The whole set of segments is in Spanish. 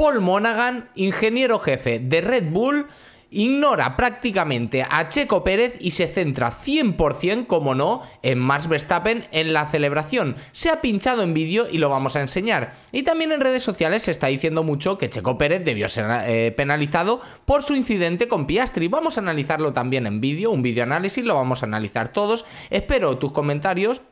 Paul Monaghan, ingeniero jefe de Red Bull, ignora prácticamente a Checo Pérez y se centra 100%, como no, en Max Verstappen en la celebración. Se ha pinchado en vídeo y lo vamos a enseñar. Y también en redes sociales se está diciendo mucho que Checo Pérez debió ser eh, penalizado por su incidente con Piastri. Vamos a analizarlo también en vídeo, un vídeo análisis, lo vamos a analizar todos. Espero tus comentarios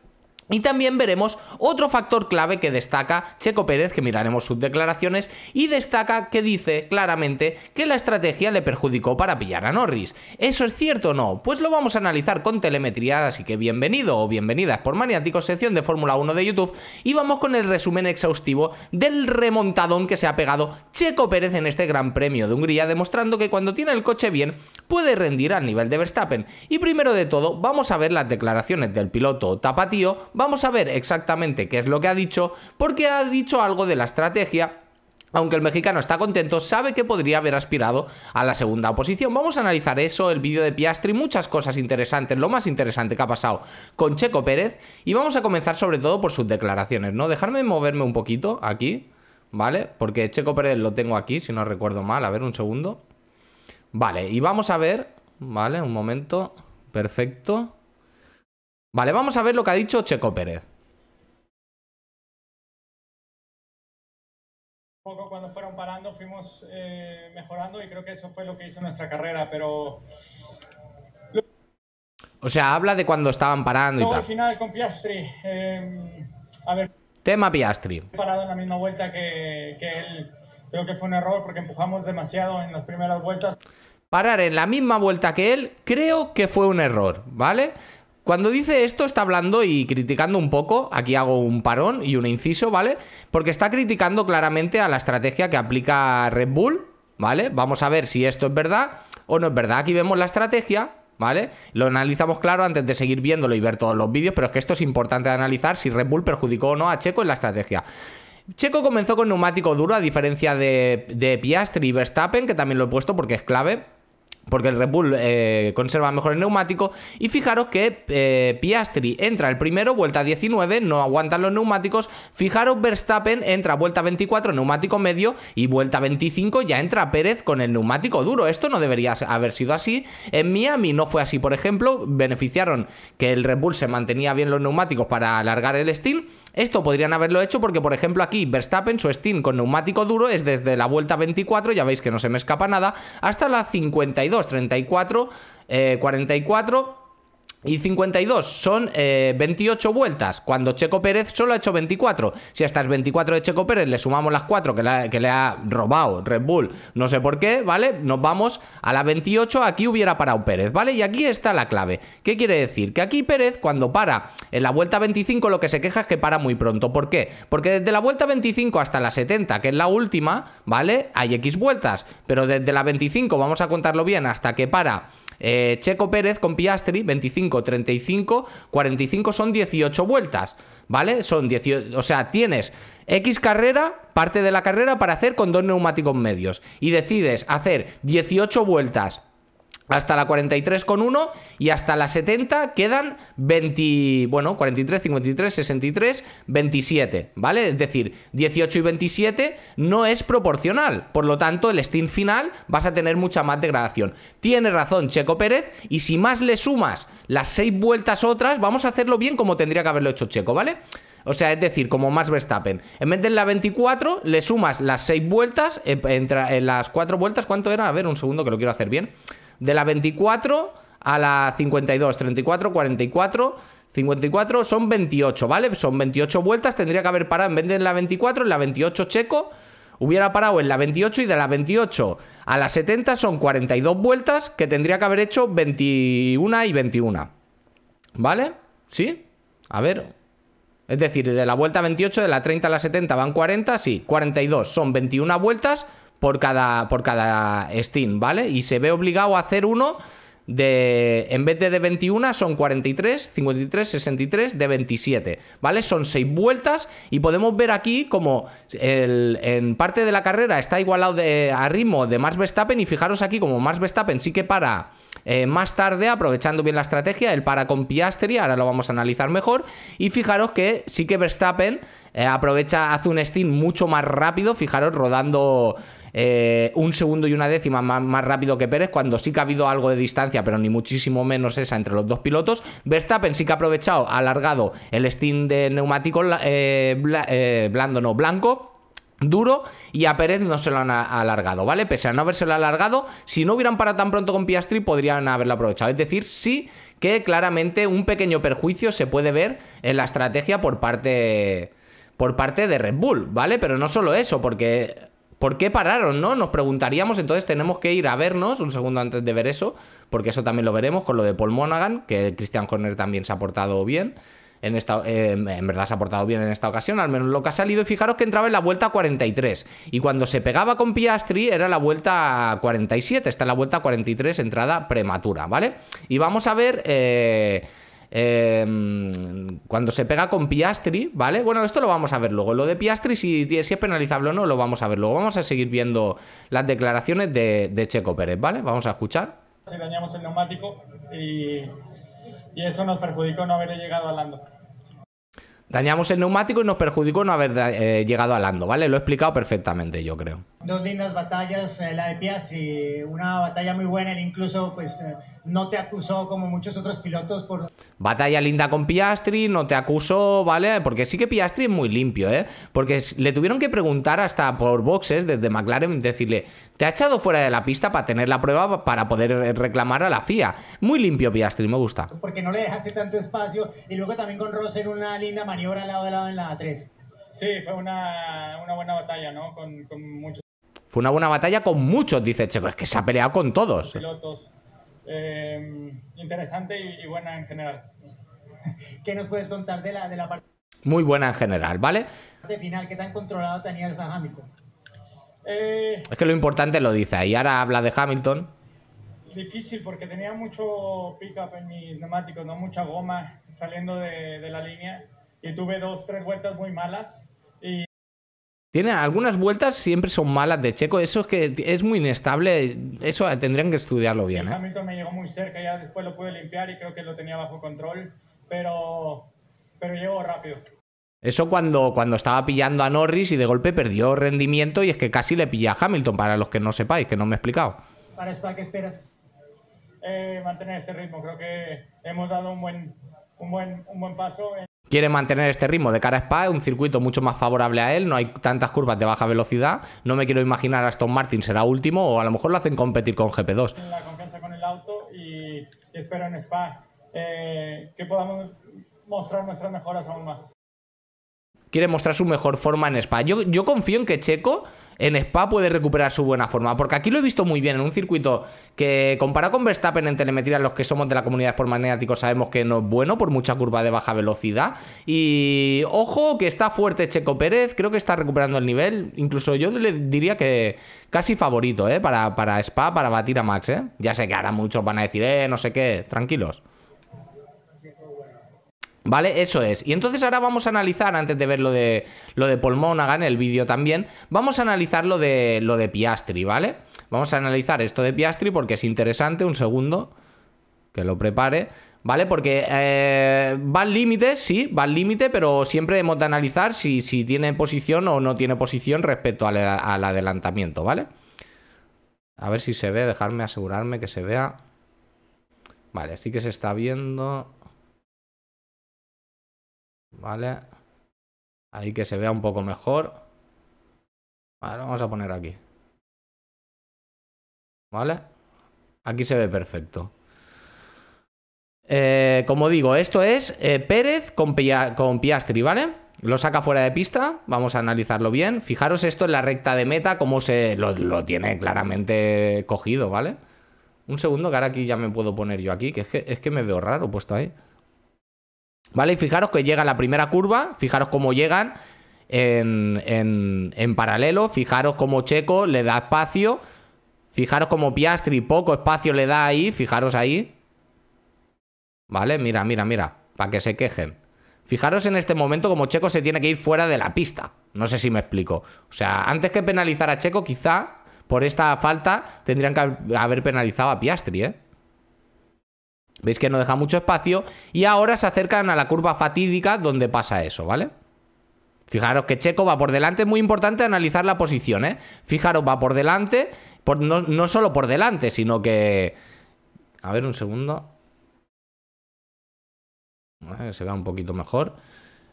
y también veremos otro factor clave que destaca Checo Pérez, que miraremos sus declaraciones, y destaca que dice claramente que la estrategia le perjudicó para pillar a Norris. ¿Eso es cierto o no? Pues lo vamos a analizar con telemetría, así que bienvenido o bienvenidas por Maniáticos, sección de Fórmula 1 de YouTube, y vamos con el resumen exhaustivo del remontadón que se ha pegado Checo Pérez en este Gran Premio de Hungría, demostrando que cuando tiene el coche bien puede rendir al nivel de Verstappen. Y primero de todo, vamos a ver las declaraciones del piloto Tapatío, Vamos a ver exactamente qué es lo que ha dicho, porque ha dicho algo de la estrategia aunque el mexicano está contento, sabe que podría haber aspirado a la segunda oposición. Vamos a analizar eso, el vídeo de Piastri, muchas cosas interesantes, lo más interesante que ha pasado con Checo Pérez. Y vamos a comenzar sobre todo por sus declaraciones, ¿no? Dejarme moverme un poquito aquí, ¿vale? Porque Checo Pérez lo tengo aquí, si no recuerdo mal. A ver, un segundo. Vale, y vamos a ver, ¿vale? Un momento, perfecto. Vale, vamos a ver lo que ha dicho Checo Pérez. Poco cuando fueron parando fuimos eh, mejorando y creo que eso fue lo que hizo nuestra carrera, pero... O sea, habla de cuando estaban parando y tal. al final con Piastri, eh, a ver... Tema Piastri. Parado en la misma vuelta que, que él, creo que fue un error porque empujamos demasiado en las primeras vueltas. Parar en la misma vuelta que él, creo que fue un error, ¿vale? Cuando dice esto está hablando y criticando un poco, aquí hago un parón y un inciso, ¿vale? Porque está criticando claramente a la estrategia que aplica Red Bull, ¿vale? Vamos a ver si esto es verdad o no es verdad. Aquí vemos la estrategia, ¿vale? Lo analizamos claro antes de seguir viéndolo y ver todos los vídeos, pero es que esto es importante de analizar si Red Bull perjudicó o no a Checo en la estrategia. Checo comenzó con neumático duro, a diferencia de, de Piastri y Verstappen, que también lo he puesto porque es clave porque el Red Bull eh, conserva mejor el neumático. Y fijaros que eh, Piastri entra el primero, vuelta 19, no aguantan los neumáticos. Fijaros Verstappen entra vuelta 24, neumático medio, y vuelta 25 ya entra Pérez con el neumático duro. Esto no debería haber sido así. En Miami no fue así, por ejemplo. Beneficiaron que el Red Bull se mantenía bien los neumáticos para alargar el stint esto podrían haberlo hecho porque, por ejemplo, aquí Verstappen, su Steam con neumático duro es desde la vuelta 24, ya veis que no se me escapa nada, hasta la 52, 34, 44 y 52 son 28 eh, vueltas, cuando Checo Pérez solo ha hecho 24. Si hasta estas 24 de Checo Pérez le sumamos las 4 que, que, le ha robado Red Bull, no sé por qué, ¿vale? Nos vamos a la 28, aquí hubiera parado Pérez, ¿vale? Y aquí está la clave. ¿Qué quiere decir? Que aquí Pérez, cuando para en la vuelta 25, lo que se queja es que para muy pronto. ¿Por qué? Porque desde la vuelta 25 hasta la 70, que es la última, ¿vale? Hay X vueltas, pero desde la 25, vamos a contarlo bien, hasta que para eh, Checo Pérez con Piastri, 25, 35, 45 son 18 vueltas, ¿vale? Son 18, o sea, tienes X carrera, parte de la carrera para hacer con dos neumáticos medios y decides hacer 18 vueltas hasta la 43,1 y hasta la 70 quedan 20, bueno, 43, 53, 63, 27, ¿vale? Es decir, 18 y 27 no es proporcional, por lo tanto el Steam final vas a tener mucha más degradación. Tiene razón Checo Pérez y si más le sumas las 6 vueltas otras, vamos a hacerlo bien como tendría que haberlo hecho Checo, ¿vale? O sea, es decir, como Max Verstappen. En vez de la 24, le sumas las 6 vueltas, eh, en, las 4 vueltas, ¿cuánto era? A ver, un segundo que lo quiero hacer bien de la 24 a la 52, 34, 44, 54, son 28, ¿vale? Son 28 vueltas, tendría que haber parado en vez de en la 24, en la 28 checo, hubiera parado en la 28 y de la 28 a la 70 son 42 vueltas que tendría que haber hecho 21 y 21, ¿vale? ¿Sí? A ver, es decir, de la vuelta 28, de la 30 a la 70 van 40, sí, 42, son 21 vueltas por cada, por cada Steam, ¿vale? Y se ve obligado a hacer uno de en vez de de 21 son 43, 53, 63, de 27, ¿vale? Son 6 vueltas y podemos ver aquí como en parte de la carrera está igualado a ritmo de Max Verstappen y fijaros aquí como Max Verstappen sí que para eh, más tarde, aprovechando bien la estrategia, él para con Piastri, ahora lo vamos a analizar mejor y fijaros que sí que Verstappen eh, aprovecha, hace un steam mucho más rápido, fijaros rodando eh, un segundo y una décima más, rápido que Pérez, cuando sí que ha habido algo de distancia, pero ni muchísimo menos esa entre los dos pilotos. Verstappen sí que ha aprovechado, ha alargado el Steam de neumático eh, eh, blando, no blanco duro y a Pérez no se lo han alargado, ¿vale? Pese a no habérselo alargado, si no hubieran parado tan pronto con Piastri podrían haberlo aprovechado. Es decir, sí que claramente un pequeño perjuicio se puede ver en la estrategia por parte por parte de Red Bull, ¿vale? Pero no solo eso, porque ¿Por qué pararon, no? Nos preguntaríamos, entonces tenemos que ir a vernos un segundo antes de ver eso, porque eso también lo veremos con lo de Paul Monaghan, que Christian Horner también se ha portado bien. En, esta, em, en verdad se ha portado bien en esta ocasión, al menos lo que ha salido. Y fijaros que entraba en la vuelta 43. Y cuando se pegaba con Piastri era la vuelta 47. Está en la vuelta 43, entrada prematura, ¿vale? Y vamos a ver. Eh, Em, cuando se pega con Piastri, ¿vale? Bueno, esto lo vamos a ver luego. Lo de Piastri, si, si es penalizable o no, lo vamos a ver luego. Vamos a seguir viendo las declaraciones de, Checo Pérez, ¿vale? Vamos a escuchar. dañamos el neumático y, eso nos perjudicó no haber llegado a Lando. Dañamos el neumático y nos perjudicó no haber eh, llegado a Lando, ¿vale? Lo he explicado perfectamente, yo creo dos lindas batallas, eh, la de Piastri, una batalla muy buena, él incluso pues eh, no te acusó como muchos otros pilotos por... Batalla linda con Piastri, no te acusó, ¿vale? Porque sí que Piastri es muy limpio, ¿eh? Porque le tuvieron que preguntar hasta por boxes desde McLaren, decirle, te ha echado fuera de la pista para tener la prueba para poder eh, reclamar a la FIA. Muy limpio Piastri, me gusta. Porque no le dejaste tanto espacio y luego también con Ross en una linda maniobra al lado de lado en la 3 Sí, fue una, buena batalla, ¿no? Con, con muchos una buena batalla con muchos, dice Checo. Es que se ha peleado con todos. Eh, interesante y, buena en general. ¿Qué nos puedes contar de la, de Muy buena en general, ¿vale? ¿qué tan controlado tenía Hamilton? Eh, es que lo importante lo dice ahí. Ahora habla de Hamilton. Difícil porque tenía mucho pick-up en mis neumáticos, no mucha goma saliendo de, de la línea. Y tuve dos, tres vueltas muy malas y tiene algunas vueltas siempre son malas de Checo. Eso es que es muy inestable. Eso eh, tendrían que estudiarlo bien. Hamilton ¿eh? me llegó muy cerca, ya después lo pude limpiar y creo que lo tenía bajo control. Pero, pero llegó rápido. Eso cuando, cuando estaba pillando a Norris y de golpe perdió rendimiento y es que casi le pilla a Hamilton, para los que no sepáis, que no me he explicado. ¿Para Spa qué esperas? Eh, mantener este ritmo. Creo que hemos dado un buen, un buen, un buen paso en Quiere mantener este ritmo de cara a Spa, un circuito mucho más favorable a él, no hay tantas curvas de baja velocidad. No me quiero imaginar a Aston Martin será último o a lo mejor lo hacen competir con GP2. La confianza con el auto y espero en Spa eh, que podamos mostrar nuestras mejoras aún más. Quiere mostrar su mejor forma en Spa. Yo, yo confío en que Checo en Spa puede recuperar su buena forma. Porque aquí lo he visto muy bien en un circuito que, comparado con Verstappen en telemetría, los que somos de la comunidad por magnético sabemos que no es bueno por mucha curva de baja velocidad. Y ojo que está fuerte Checo Pérez, creo que está recuperando el nivel. Incluso yo le diría que casi favorito ¿eh? para, para Spa, para batir a Max. ¿eh? Ya sé que ahora muchos van a decir, eh, no sé qué, tranquilos. ¿Vale? Eso es. Y entonces ahora vamos a analizar, antes de ver lo de, lo de Paul el vídeo también, vamos a analizar lo de, lo de Piastri, ¿vale? Vamos a analizar esto de Piastri porque es interesante, un segundo, que lo prepare, ¿vale? Porque eh, va al límite, sí, va al límite, pero siempre hemos de analizar si, si, tiene posición o no tiene posición respecto al, al adelantamiento, ¿vale? A ver si se ve, dejarme asegurarme que se vea. Vale, así que se está viendo... Vale. Ahí que se vea un poco mejor. Vale, vamos a poner aquí. Vale. Aquí se ve perfecto. Eh, como digo, esto es eh, Pérez con, con Piastri, ¿vale? Lo saca fuera de pista, vamos a analizarlo bien. Fijaros esto en la recta de meta, como se lo, tiene claramente cogido, ¿vale? Un segundo, que ahora aquí ya me puedo poner yo aquí, es que, es que me veo raro puesto ahí. ¿Vale? Y fijaros que llega la primera curva, fijaros cómo llegan en, en, en paralelo, fijaros cómo Checo le da espacio, fijaros cómo Piastri poco espacio le da ahí, fijaros ahí. ¿Vale? Mira, mira, mira, para que se quejen. Fijaros en este momento como Checo se tiene que ir fuera de la pista. No sé si me explico. O sea, antes que penalizar a Checo, quizá por esta falta tendrían que haber penalizado a Piastri, ¿eh? Veis que no deja mucho espacio. Y ahora se acercan a la curva fatídica donde pasa eso, ¿vale? Fijaros que Checo va por delante. Es muy importante analizar la posición, ¿eh? Fijaros, va por delante. no, no solo por delante, sino que... A ver, un segundo. Se vea un poquito mejor.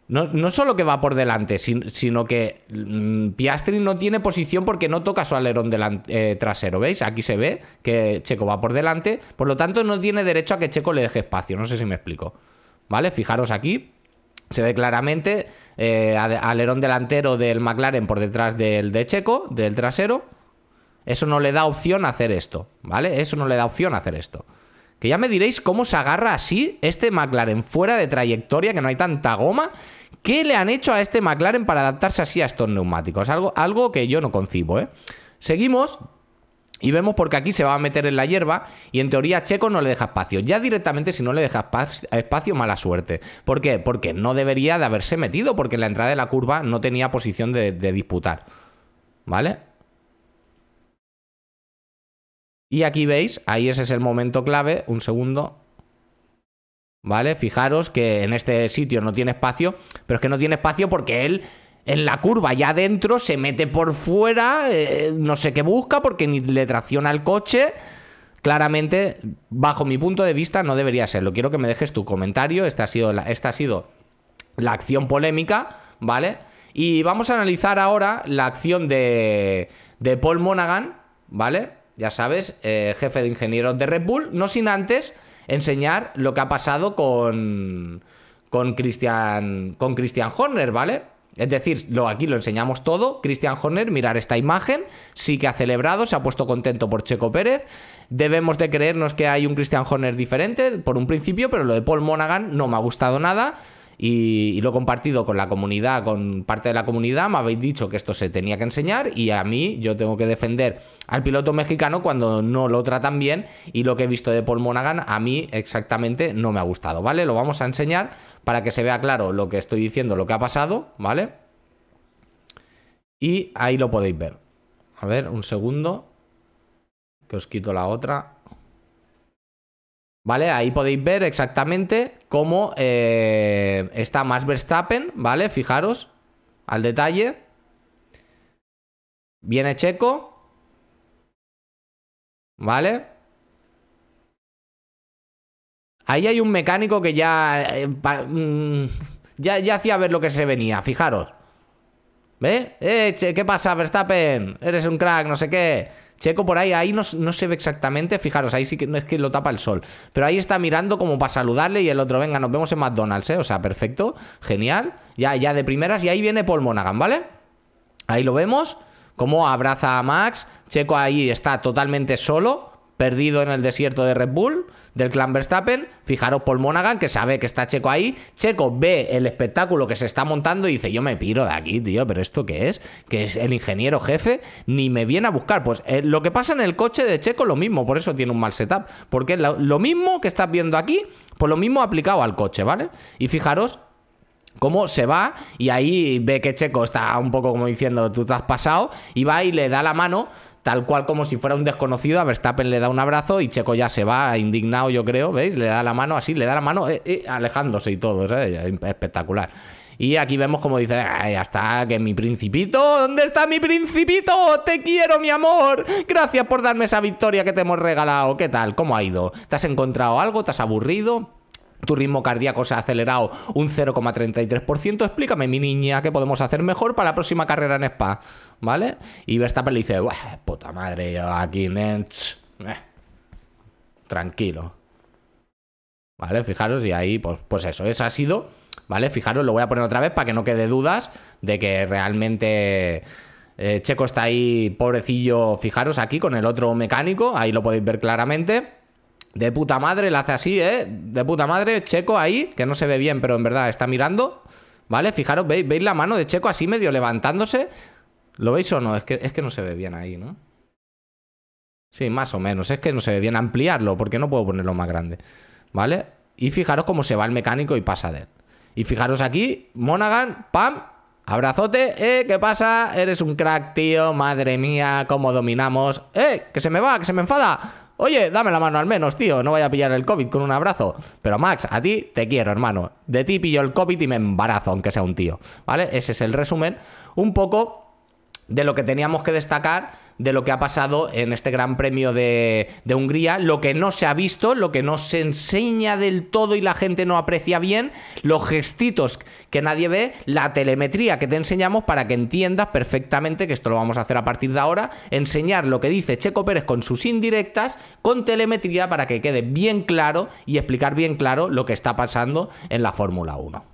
No, no, solo que va por delante, sino que mm, Piastri no tiene posición porque no toca su alerón eh, trasero. ¿Veis? Aquí se ve que Checo va por delante, por lo tanto no tiene derecho a que Checo le deje espacio. No sé si me explico. ¿Vale? Fijaros aquí. Se ve claramente eh, alerón delantero del McLaren por detrás del de Checo, del trasero. Eso no le da opción a hacer esto, ¿vale? Eso no le da opción a hacer esto. Que ya me diréis cómo se agarra así este McLaren fuera de trayectoria, que no hay tanta goma. ¿Qué le han hecho a este McLaren para adaptarse así a estos neumáticos? Algo, algo que yo no concibo, ¿eh? Seguimos. Y vemos porque aquí se va a meter en la hierba y en teoría Checo no le deja espacio. Ya directamente si no le deja espacio, mala suerte. ¿Por qué? Porque no debería de haberse metido porque en la entrada de la curva no tenía posición de, de disputar. ¿Vale? Y aquí veis, ahí ese es el momento clave, un segundo. ¿Vale? Fijaros que en este sitio no tiene espacio, pero es que no tiene espacio porque él en la curva ya adentro se mete por fuera, eh, no sé qué busca porque ni le tracciona el coche. Claramente, bajo mi punto de vista, no debería serlo. Quiero que me dejes tu comentario. Esta ha sido la, esta ha sido la acción polémica, ¿vale? Y vamos a analizar ahora la acción de, de Paul Monaghan, ¿vale? ya sabes, eh, jefe de ingenieros de Red Bull, no sin antes enseñar lo que ha pasado con con Christian con Christian Horner, ¿vale? Es decir, lo, aquí lo enseñamos todo. Christian Horner, mirar esta imagen, sí que ha celebrado, se ha puesto contento por Checo Pérez. Debemos de creernos que hay un Christian Horner diferente por un principio, pero lo de Paul Monaghan no me ha gustado nada y, lo he compartido con la comunidad, con parte de la comunidad, me habéis dicho que esto se tenía que enseñar y a mí yo tengo que defender al piloto mexicano cuando no lo tratan bien y lo que he visto de Paul Monaghan a mí exactamente no me ha gustado, ¿vale? Lo vamos a enseñar para que se vea claro lo que estoy diciendo, lo que ha pasado, ¿vale? Y ahí lo podéis ver. A ver, un segundo. Que os quito la otra. ¿Vale? Ahí podéis ver exactamente como eh, está más Verstappen, ¿vale? Fijaros al detalle. Viene Checo. ¿Vale? Ahí hay un mecánico que ya, eh, mm, ya... hacía ver lo que se venía, fijaros. ¿Ve? Eh, ¿Qué pasa, Verstappen? Eres un crack, no sé qué. Checo por ahí, ahí no, se ve exactamente, fijaros, ahí sí que no es que lo tapa el sol, pero ahí está mirando como para saludarle y el otro, venga, nos vemos en McDonald's, ¿eh? O sea, perfecto, genial, ya, ya de primeras y ahí viene Paul Monaghan, ¿vale? Ahí lo vemos, como abraza a Max, Checo ahí está totalmente solo, perdido en el desierto de Red Bull, del clan Verstappen. Fijaros Paul Monaghan, que sabe que está Checo ahí. Checo ve el espectáculo que se está montando y dice, yo me piro de aquí, tío, pero ¿esto qué es? Que es el ingeniero jefe, ni me viene a buscar. Pues eh, lo que pasa en el coche de Checo lo mismo, por eso tiene un mal setup. Porque lo, lo mismo que estás viendo aquí, pues lo mismo aplicado al coche, ¿vale? Y fijaros cómo se va y ahí ve que Checo está un poco como diciendo, tú te has pasado, y va y le da la mano tal cual como si fuera un desconocido, a Verstappen le da un abrazo y Checo ya se va indignado, yo creo, ¿veis? Le da la mano así, le da la mano eh, eh, alejándose y todo, ¿sabes? espectacular. Y aquí vemos como dice, hasta está, que mi principito, ¿dónde está mi principito? Te quiero, mi amor. Gracias por darme esa victoria que te hemos regalado. ¿Qué tal? ¿Cómo ha ido? ¿Te has encontrado algo? ¿Te has aburrido? Tu ritmo cardíaco se ha acelerado un 0,33%. Explícame, mi niña, qué podemos hacer mejor para la próxima carrera en Spa. ¿vale? Y Verstappen le dice, puta madre, yo aquí, eh, tranquilo. ¿Vale? Fijaros, y ahí, pues, pues eso, eso ha sido, ¿vale? Fijaros, lo voy a poner otra vez para que no quede dudas de que realmente... Eh, Checo está ahí, pobrecillo, fijaros aquí con el otro mecánico, ahí lo podéis ver claramente. De puta madre, la hace así, ¿eh? De puta madre, Checo ahí, que no se ve bien, pero en verdad está mirando. ¿Vale? Fijaros, ¿veis, veis la mano de Checo así medio levantándose ¿Lo veis o no? Es que, es que no se ve bien ahí, ¿no? Sí, más o menos. Es que no se ve bien ampliarlo, porque no puedo ponerlo más grande. ¿Vale? Y fijaros cómo se va el mecánico y pasa de él. Y fijaros aquí, Monaghan, ¡pam! Abrazote, eh, ¿qué pasa? Eres un crack, tío, madre mía, cómo dominamos. ¡Eh, que se me va, que se me enfada! Oye, dame la mano al menos, tío, no vaya a pillar el COVID con un abrazo. Pero Max, a ti te quiero, hermano. De ti pillo el COVID y me embarazo, aunque sea un tío. ¿Vale? Ese es el resumen. Un poco de lo que teníamos que destacar de lo que ha pasado en este Gran Premio de, Hungría, lo que no se ha visto, lo que no se enseña del todo y la gente no aprecia bien, los gestitos que nadie ve, la telemetría que te enseñamos para que entiendas perfectamente que esto lo vamos a hacer a partir de ahora, enseñar lo que dice Checo Pérez con sus indirectas, con telemetría para que quede bien claro y explicar bien claro lo que está pasando en la Fórmula 1.